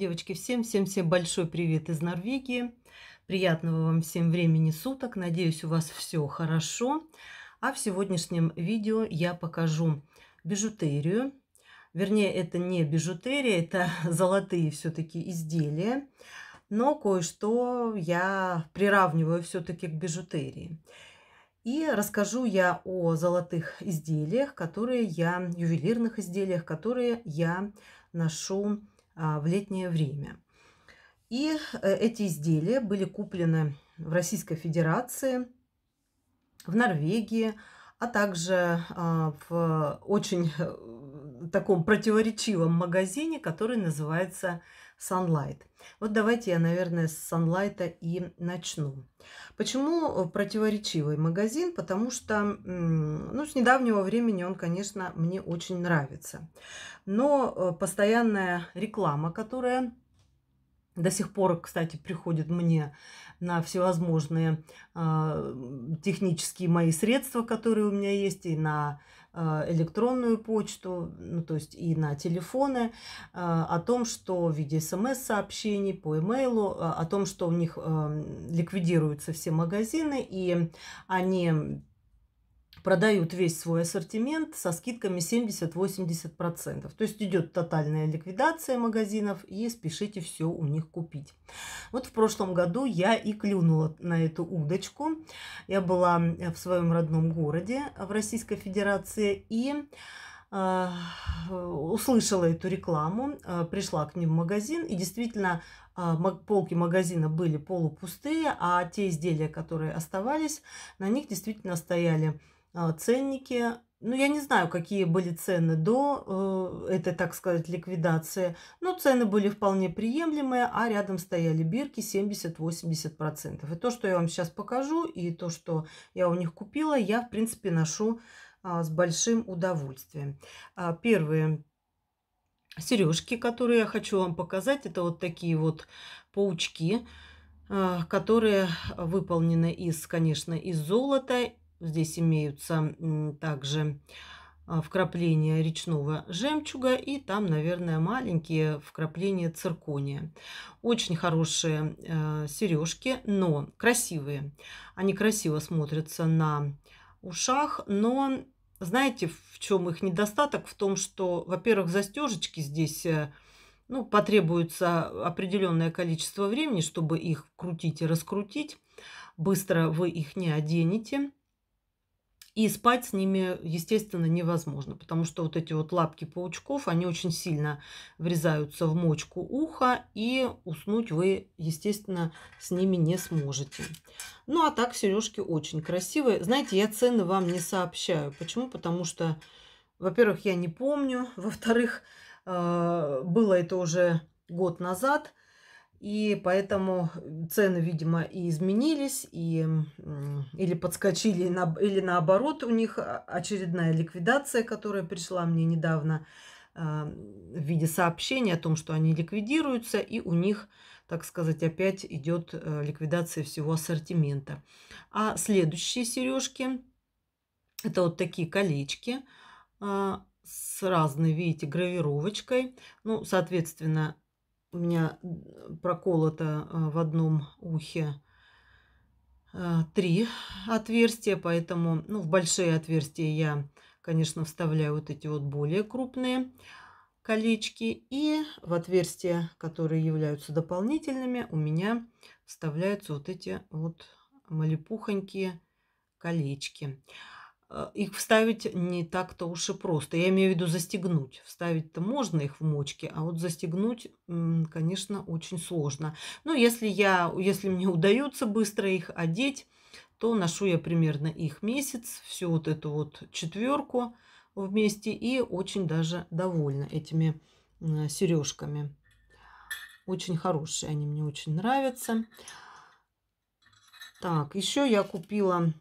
Девочки, всем-всем-всем большой привет из Норвегии. Приятного вам всем времени суток. Надеюсь, у вас все хорошо. А в сегодняшнем видео я покажу бижутерию. Вернее, это не бижутерия, это золотые все-таки изделия. Но кое-что я приравниваю все-таки к бижутерии. И расскажу я о золотых изделиях, которые я, ювелирных изделиях, которые я ношу а, в летнее время. И э, эти изделия были куплены в Российской Федерации, в Норвегии, а также а, в очень э, таком противоречивом магазине, который называется Sunlight. Вот давайте я, наверное, с Sunlight и начну. Почему э, противоречивый магазин? Потому что ну, с недавнего времени он, конечно, мне очень нравится. Но э, постоянная реклама, которая до сих пор, кстати, приходит мне на всевозможные э, технические мои средства, которые у меня есть, и на э, электронную почту, ну, то есть и на телефоны, э, о том, что в виде смс-сообщений по имейлу, о том, что у них э, ликвидируются все магазины, и они продают весь свой ассортимент со скидками 70-80%. То есть идет тотальная ликвидация магазинов и спешите все у них купить. Вот в прошлом году я и клюнула на эту удочку. Я была э, в своем родном городе э, в Российской Федерации и э, услышала эту рекламу, пришла к ним в магазин, и действительно полки магазина были полупустые, а те изделия, которые оставались, на них действительно стояли а, ценники. Ну, я не знаю, какие были цены до э, этой, так сказать, ликвидации, но цены были вполне приемлемые, а рядом стояли бирки 70-80%. И то, что я вам сейчас покажу, и то, что я у них купила, я, в принципе, ношу э, с большим удовольствием. Э, первые сережки, которые я хочу вам показать, это вот такие вот паучки э, которые выполнены из, конечно, из золота Здесь имеются также а, вкрапления речного жемчуга и там, наверное, маленькие вкрапления циркония. Очень хорошие э, сережки, но красивые. Они красиво смотрятся на ушах, но знаете, в чем их недостаток? В том, что, во-первых, застежечки здесь э, ну, потребуется определенное количество времени, чтобы их крутить и раскрутить. Быстро вы их не оденете. И спать с ними, естественно, невозможно, потому что вот эти вот лапки паучков, они очень сильно врезаются в мочку уха, и уснуть вы, естественно, с ними не сможете. Ну, а так сережки очень красивые. Знаете, я цены вам не сообщаю. Почему? Потому что, во-первых, я не помню. Во-вторых, а, было это уже год назад – и поэтому э, цены, видимо, и изменились, и, или подскочили, или наоборот у них а, очередная ликвидация, которая пришла мне недавно а, в виде сообщения о том, что они ликвидируются, и у них, так сказать, опять идет э, ликвидация всего ассортимента. А следующие сережки это вот такие колечки а, с разной, видите, гравировочкой. Ну, соответственно, у меня проколото э, в одном ухе э, три отверстия, поэтому ну, в большие отверстия я, конечно, вставляю вот эти вот более крупные колечки. И в отверстия, которые являются дополнительными, у меня вставляются вот эти вот малепухонькие колечки. Э, их вставить не так-то уж и просто. Я имею в виду застегнуть. Вставить-то можно их в мочки, а вот застегнуть, конечно, очень сложно. Но если, я, если мне удается быстро их одеть, то ношу я примерно их месяц, всю вот эту вот четверку вместе и очень даже довольна этими э, сережками. Очень хорошие, они мне очень нравятся. Так, еще я купила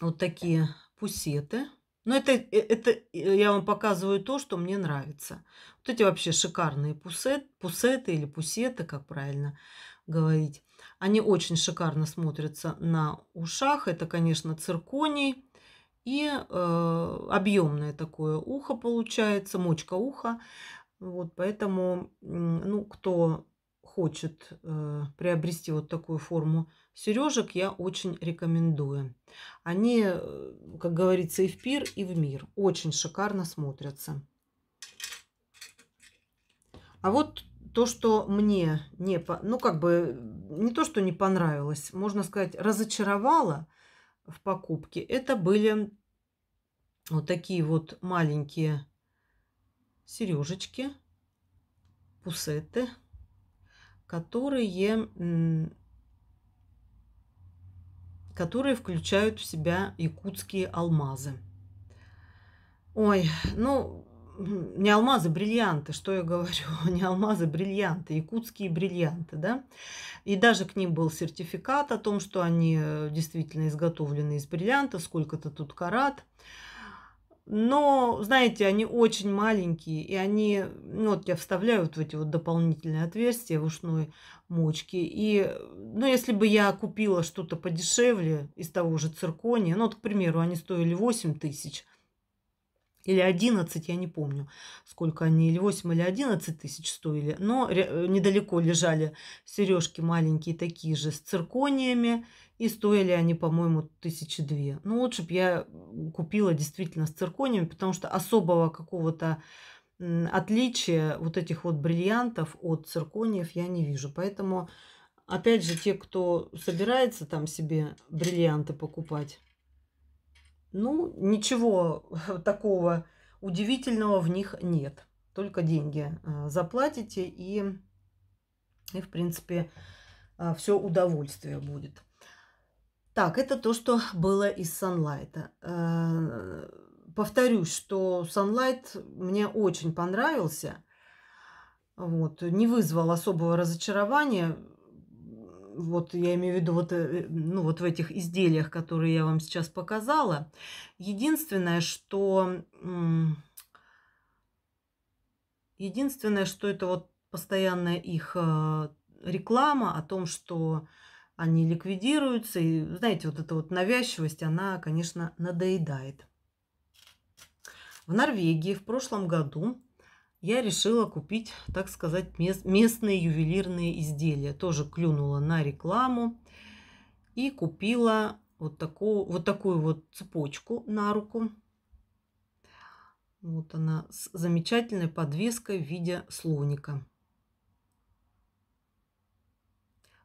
вот такие пусеты. Но это, э, это э, я вам показываю то, что мне нравится. Вот эти вообще шикарные пусет, пусеты или пусеты, как правильно говорить. Они очень шикарно смотрятся на ушах. Это, конечно, цирконий. И э, объемное такое ухо получается, мочка уха. Вот, поэтому, ну, кто хочет э, приобрести вот такую форму сережек я очень рекомендую. Они, э, как говорится, и в пир, и в мир. Очень шикарно смотрятся. А вот то, что мне не, ну как бы э, не то, что не понравилось, можно сказать, разочаровало в покупке, это были вот такие вот маленькие сережечки, пусеты, которые которые включают в себя якутские алмазы. Ой, ну, не алмазы, бриллианты, что я говорю, не алмазы, бриллианты, якутские бриллианты, да. И даже к ним был сертификат о том, что они э, действительно изготовлены из бриллианта, сколько-то тут карат. Но, знаете, они очень маленькие, и они, ну, вот я вставляю вот в эти вот дополнительные отверстия в ушной мочке. И, ну, если бы я купила что-то подешевле из того же циркония, ну, вот, к примеру, они стоили 8 тысяч или 11, я не помню, сколько они, или 8, или 11 тысяч стоили. Но э, недалеко лежали сережки маленькие такие же с циркониями. И стоили они, по-моему, тысячи две. Ну, лучше бы я купила действительно с цирконием, потому что особого какого-то отличия вот этих вот бриллиантов от циркониев я не вижу. Поэтому, опять же, те, кто собирается там себе бриллианты покупать, ну, ничего такого удивительного в них нет. Только деньги а, заплатите и, и в принципе, а, все удовольствие будет. Так, это то, что было из Sunlight. Э, повторюсь, что Sunlight мне очень понравился. Вот, не вызвал особого разочарования. Вот я имею в виду вот, э, ну, вот в этих изделиях, которые я вам сейчас показала. Единственное, что... Единственное, что это вот постоянная их э, реклама о том, что они ликвидируются. И, знаете, вот эта вот навязчивость, она, конечно, надоедает. В Норвегии в прошлом году я решила купить, так сказать, местные ювелирные изделия. Тоже клюнула на рекламу и купила вот такую вот, такую вот цепочку на руку. Вот она с замечательной подвеской в виде слоника.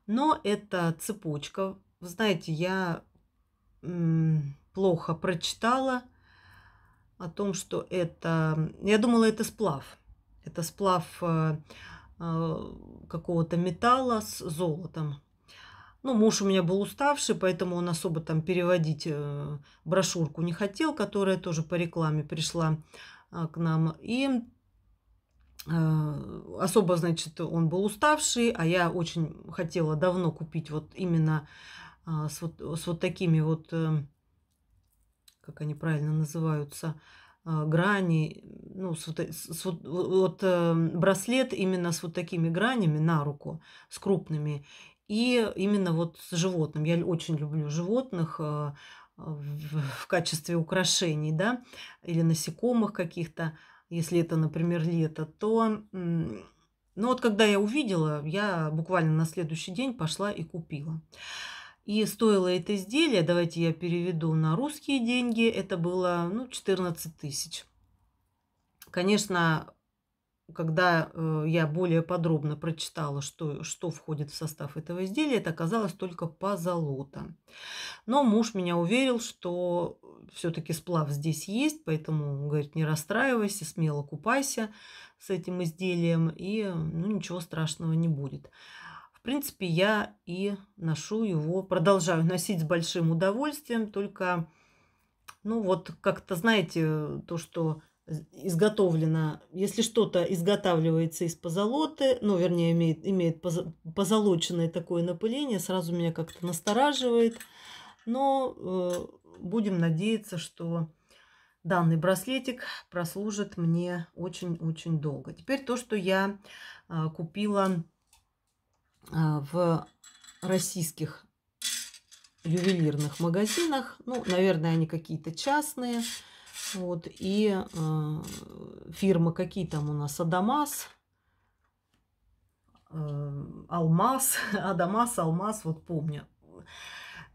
Но это цепочка. Вы знаете, я плохо прочитала о том, что это... Я думала, это сплав. Это сплав э, э, какого-то металла с золотом. Ну, муж у меня был уставший, поэтому он особо там переводить э, брошюрку не хотел, которая тоже по рекламе пришла к нам. И Э, особо, значит, он был уставший, а я очень хотела давно купить вот именно э, с вот, с вот такими вот, э, как они правильно называются, грани, ну, с, вот, с, вот, вот браслет именно с вот такими гранями на руку, с крупными, и именно вот с животным. Я очень люблю животных в, в качестве украшений, да, или насекомых каких-то если это, например, лето, то... Ну вот когда я увидела, я буквально на следующий день пошла и купила. И стоило это изделие, давайте я переведу на русские деньги, это было ну, 14 тысяч. Конечно, когда э, я более подробно прочитала, что, что входит в состав этого изделия, это оказалось только позолота. Но муж меня уверил, что э, все-таки сплав здесь есть, поэтому, говорит, не расстраивайся, смело купайся с этим изделием, и э, ну, ничего страшного не будет. В принципе, я и ношу его, продолжаю носить с большим удовольствием, только, ну вот, как-то, знаете, то, что изготовлено, если что-то изготавливается из позолоты, ну, вернее, имеет, имеет позолоченное такое напыление, сразу меня как-то настораживает. Но э, будем надеяться, что данный браслетик прослужит мне очень-очень долго. Теперь то, что я э, купила э, в российских ювелирных магазинах. Ну, наверное, они какие-то частные. Вот, и э, фирмы, какие там у нас, Адамас, э, Алмаз, Адамас, Алмаз, вот помню.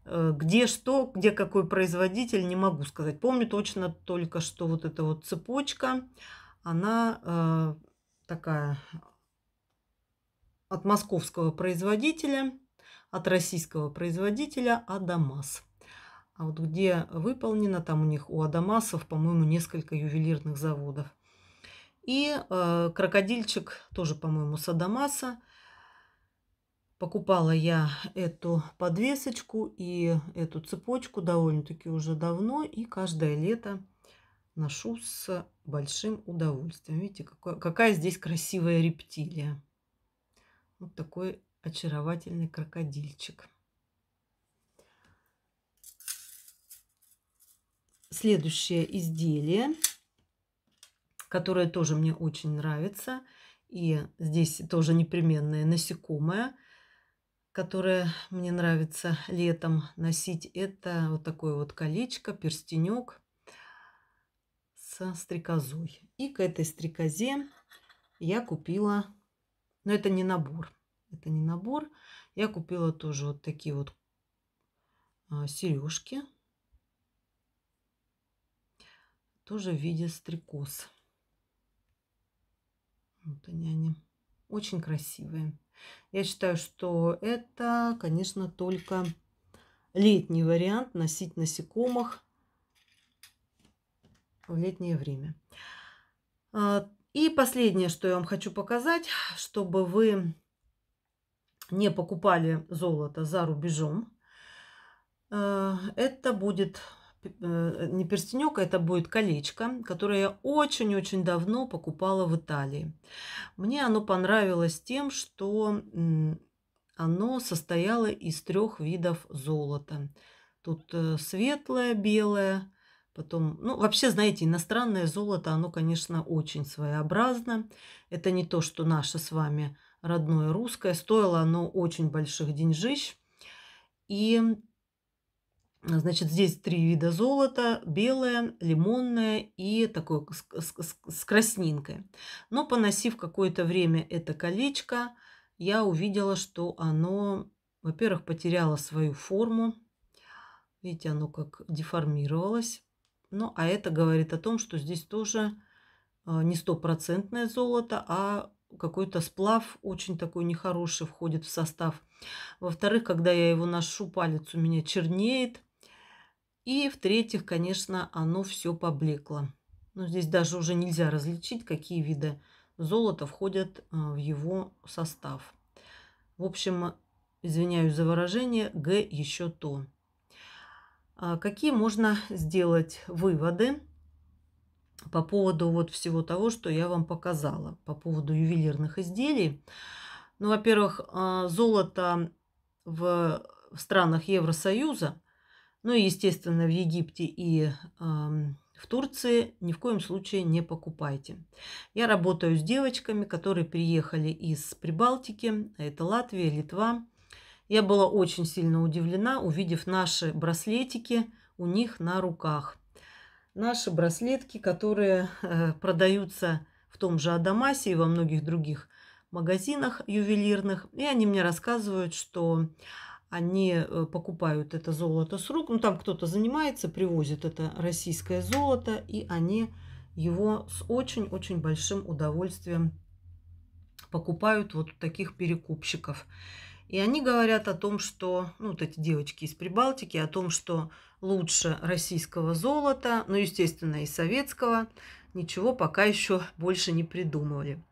Э, где что, где какой производитель, не могу сказать. Помню точно только, что вот эта вот цепочка, она э, такая от московского производителя, от российского производителя Адамас. А вот где выполнено, там у них у Адамасов, по-моему, несколько ювелирных заводов. И э, крокодильчик тоже, по-моему, с Адамаса. Покупала я эту подвесочку и эту цепочку довольно-таки уже давно. И каждое лето ношу с большим удовольствием. Видите, какая, какая здесь красивая рептилия. Вот такой очаровательный крокодильчик. Следующее изделие, которое тоже мне очень нравится. И здесь тоже непременное насекомое, которое мне нравится летом носить. Это вот такое вот колечко, перстенек со стрекозой. И к этой стрекозе я купила, но это не набор, это не набор. Я купила тоже вот такие вот а, сережки тоже в виде стрекоз. Вот они они. Очень красивые. Я считаю, что это, конечно, только летний вариант носить насекомых в летнее время. А, и последнее, что я вам хочу показать, чтобы вы не покупали золото за рубежом. А, это будет Э, не перстенек, а это будет колечко, которое я очень-очень давно покупала в Италии. Мне оно понравилось тем, что оно состояло из трех видов золота. Тут э, светлое, белое, потом... Ну, вообще, знаете, иностранное золото, оно, конечно, очень своеобразно. Это не то, что наше с вами родное русское. Стоило оно очень больших деньжищ. И Значит, здесь три вида золота. Белое, лимонное и такое с, с, с краснинкой. Но поносив какое-то время это колечко, я увидела, что оно, во-первых, потеряло свою форму. Видите, оно как деформировалось. Ну, а это говорит о том, что здесь тоже а, не стопроцентное золото, а какой-то сплав очень такой нехороший входит в состав. Во-вторых, когда я его ношу, палец у меня чернеет. И в-третьих, конечно, оно все поблекло. Но ну, здесь даже уже нельзя различить, какие виды золота входят а, в его состав. В общем, извиняюсь за выражение, Г еще то. А, какие можно сделать выводы по поводу вот всего того, что я вам показала, по поводу ювелирных изделий? Ну, во-первых, а, золото в странах Евросоюза ну и, естественно, в Египте и э, в Турции ни в коем случае не покупайте. Я работаю с девочками, которые приехали из Прибалтики, это Латвия, Литва. Я была очень сильно удивлена, увидев наши браслетики у них на руках. Наши браслетки, которые э, продаются в том же Адамасе и во многих других магазинах ювелирных. И они мне рассказывают, что они а э, покупают это золото с рук. Ну, там кто-то занимается, привозит это российское золото, и они его с очень-очень большим удовольствием покупают вот таких перекупщиков. И они говорят о том, что, ну, вот эти девочки из Прибалтики, о том, что лучше российского золота, ну, естественно, и советского, ничего пока еще больше не придумывали.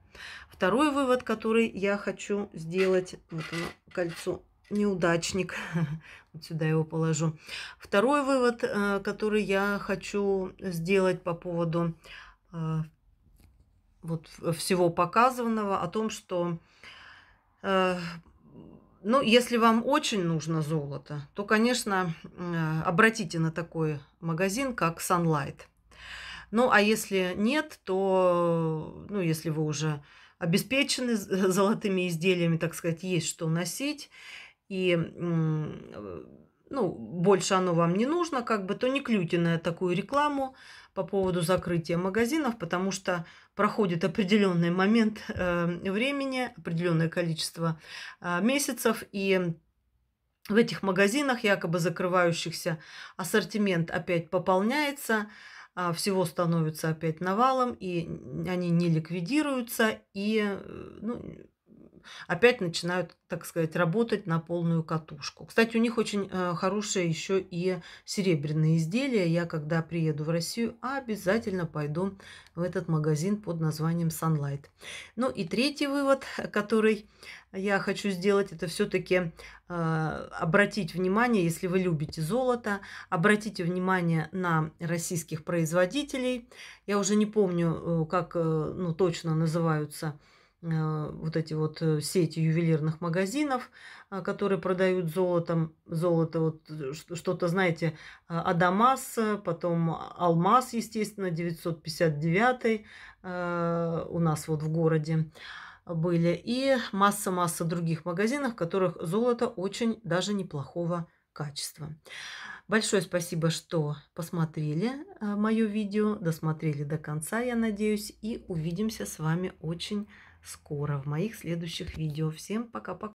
Второй вывод, который я хочу сделать, вот оно, кольцо неудачник. Вот сюда его положу. Второй вывод, э, который я хочу сделать по поводу э, вот всего показанного, о том, что э, ну, если вам очень нужно золото, то, конечно, обратите на такой магазин, как Sunlight. Ну, а если нет, то, ну, если вы уже обеспечены золотыми изделиями, так сказать, есть что носить, и э, ну, больше оно вам не нужно, как бы, то не клюйте на такую рекламу по поводу закрытия магазинов, потому что проходит определенный момент э, времени, определенное количество а, месяцев, и в этих магазинах, якобы закрывающихся, ассортимент опять пополняется, а, всего становится опять навалом, и они не ликвидируются, и э, ну, опять начинают, так сказать, работать на полную катушку. Кстати, у них очень э, хорошие еще и серебряные изделия. Я, когда приеду в Россию, обязательно пойду в этот магазин под названием Sunlight. Ну и третий вывод, который я хочу сделать, это все-таки э, обратить внимание, если вы любите золото, обратите внимание на российских производителей. Я уже не помню, э, как ну, точно называются а, вот эти вот э, сети ювелирных магазинов, а, которые продают золотом, золото, вот э, что-то, знаете, а, Адамас, э, потом Алмаз, естественно, 959 у нас вот в городе были, и масса-масса других магазинов, в которых золото очень даже неплохого качества. Большое спасибо, что посмотрели мое видео, досмотрели до конца, я надеюсь, и увидимся с вами очень скоро в моих следующих видео. Всем пока-пока.